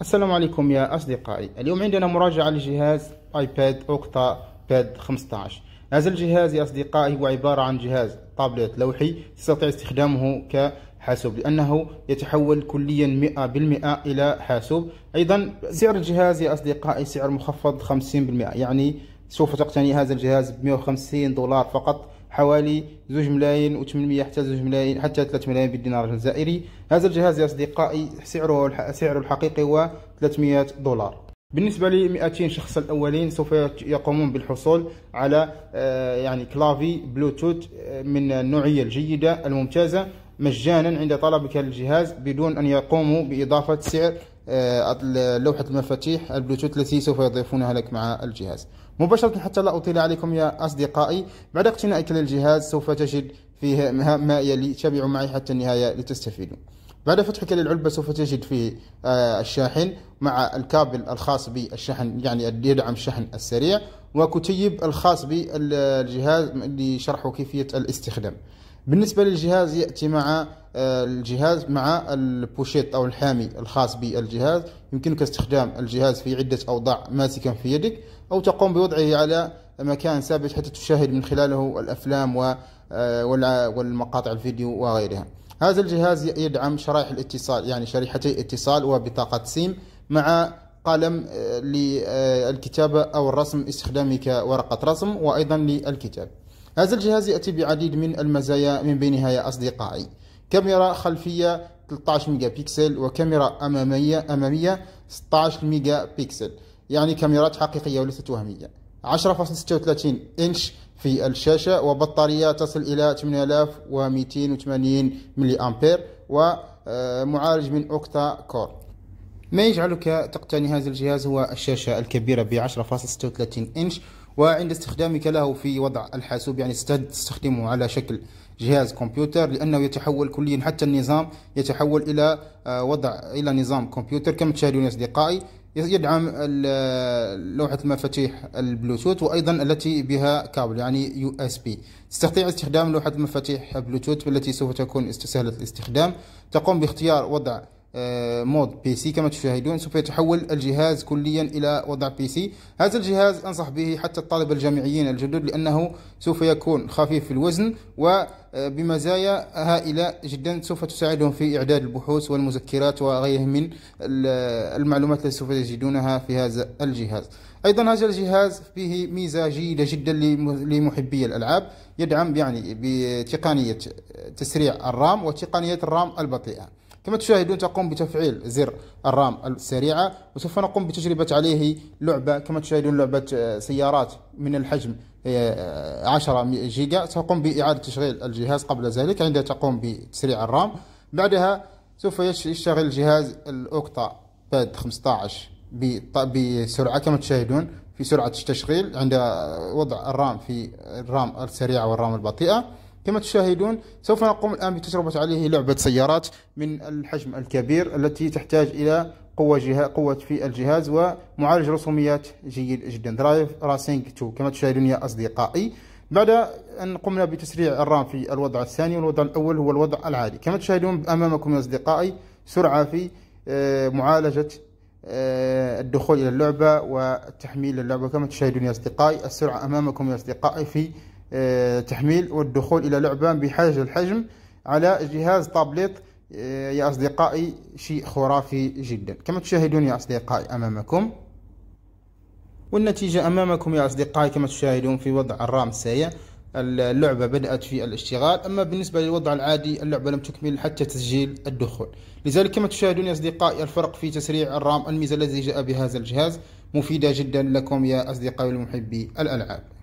السلام عليكم يا أصدقائي اليوم عندنا مراجعة لجهاز آيباد أوكتا باد 15 هذا الجهاز يا أصدقائي هو عبارة عن جهاز طابلت لوحي تستطيع استخدامه كحاسوب لأنه يتحول كليا 100% إلى حاسوب أيضا سعر الجهاز يا أصدقائي سعر مخفض 50% يعني سوف تقتني هذا الجهاز ب 150 دولار فقط حوالي 2 ملايين و800 حتى 2 ملايين حتى 3 ملايين بالدينار الجزائري هذا الجهاز يا أصدقائي سعره سعره الحقيقي هو 300 دولار بالنسبة ل 200 شخص الأولين سوف يقومون بالحصول على آه، يعني كلافي بلوتوث آه، من النوعية الجيدة الممتازة مجانا عند طلبك للجهاز بدون أن يقوموا بإضافة سعر آه، لوحة المفاتيح البلوتوث التي سوف يضيفونها لك مع الجهاز مباشرة حتى لا أطيل عليكم يا أصدقائي بعد اقتنائك للجهاز سوف تجد فيه ما يلي تابعوا معي حتى النهاية لتستفيدوا بعد فتحك للعلبة سوف تجد فيه آه، الشاحن مع الكابل الخاص بالشحن يعني يدعم الشحن السريع وكتيب الخاص بالجهاز لشرحه كيفية الاستخدام بالنسبة للجهاز يأتي مع الجهاز مع البوشيت أو الحامي الخاص بالجهاز يمكنك استخدام الجهاز في عدة أوضاع ماسكا في يدك أو تقوم بوضعه على مكان ثابت حتى تشاهد من خلاله الأفلام آه، والمقاطع الفيديو وغيرها هذا الجهاز يدعم شرائح الاتصال يعني شريحتي اتصال وبطاقة سيم مع قلم آه، للكتابة أو الرسم استخدامك ورقة رسم وأيضا للكتاب هذا الجهاز يأتي بعديد من المزايا من بينها يا أصدقائي كاميرا خلفية 13 ميجا بيكسل وكاميرا أمامية أمامية 16 ميجا بيكسل يعني كاميرات حقيقية وليست وهمية 10.36 إنش في الشاشة وبطارية تصل إلى 8280 ملي أمبير ومعالج من أوكتا كور ما يجعلك تقتني هذا الجهاز هو الشاشة الكبيرة ب 10.36 إنش وعند استخدامك له في وضع الحاسوب يعني تستخدمه على شكل جهاز كمبيوتر لأنه يتحول كليا حتى النظام يتحول إلى آه، وضع إلى نظام كمبيوتر كما تشاهدون يا أصدقائي يدعم لوحة المفاتيح البلوتوث وأيضا التي بها كابل يعني يو اس بي تستطيع استخدام لوحة المفاتيح بلوتوث والتي سوف تكون سهلة الاستخدام تقوم باختيار وضع آه، مود بي سي كما تشاهدون سوف يتحول الجهاز كليا الى وضع بي سي هذا الجهاز انصح به حتى الطالب الجامعيين الجدد لانه سوف يكون خفيف في الوزن وبمزايا هائله جدا سوف تساعدهم في اعداد البحوث والمذكرات وغيره من المعلومات التي سوف تجدونها في هذا الجهاز ايضا هذا الجهاز فيه ميزه جيده جدا لمحبي الالعاب يدعم يعني بتقنيه تسريع الرام وتقنيه الرام البطيئه كما تشاهدون تقوم بتفعيل زر الرام السريعة وسوف نقوم بتجربة عليه لعبة كما تشاهدون لعبة آه، سيارات من الحجم 10 آه، جيجا تقوم بإعادة تشغيل الجهاز قبل ذلك عندها تقوم بتسريع الرام بعدها سوف يشتغل جهاز الأوكتا باد 15 بسرعة كما تشاهدون في سرعة التشغيل عند وضع الرام في الرام السريعة والرام البطيئة كما تشاهدون سوف نقوم الآن بتجربة عليه لعبة سيارات من الحجم الكبير التي تحتاج إلى قوة قوة في الجهاز ومعالج رسوميات جيد جدا درايف راسينج 2 كما تشاهدون يا أصدقائي بعد أن قمنا بتسريع الرام في الوضع الثاني والوضع الأول هو الوضع العادي كما تشاهدون أمامكم يا أصدقائي سرعة في آه، معالجة آه، الدخول إلى اللعبة والتحميل اللعبة كما تشاهدون يا أصدقائي السرعة أمامكم يا أصدقائي في تحميل والدخول إلى لعبة بحاجة الحجم على جهاز تابلت آه، يا أصدقائي شيء خرافي جدا كما تشاهدون يا أصدقائي أمامكم والنتيجة أمامكم يا أصدقائي كما تشاهدون في وضع الرام السيء اللعبة بدأت في الاشتغال أما بالنسبة للوضع العادي اللعبة لم تكمل حتى تسجيل الدخول لذلك كما تشاهدون يا أصدقائي الفرق في تسريع الرام الميزة الذي جاء بهذا الجهاز مفيدة جدا لكم يا أصدقائي المحبي الألعاب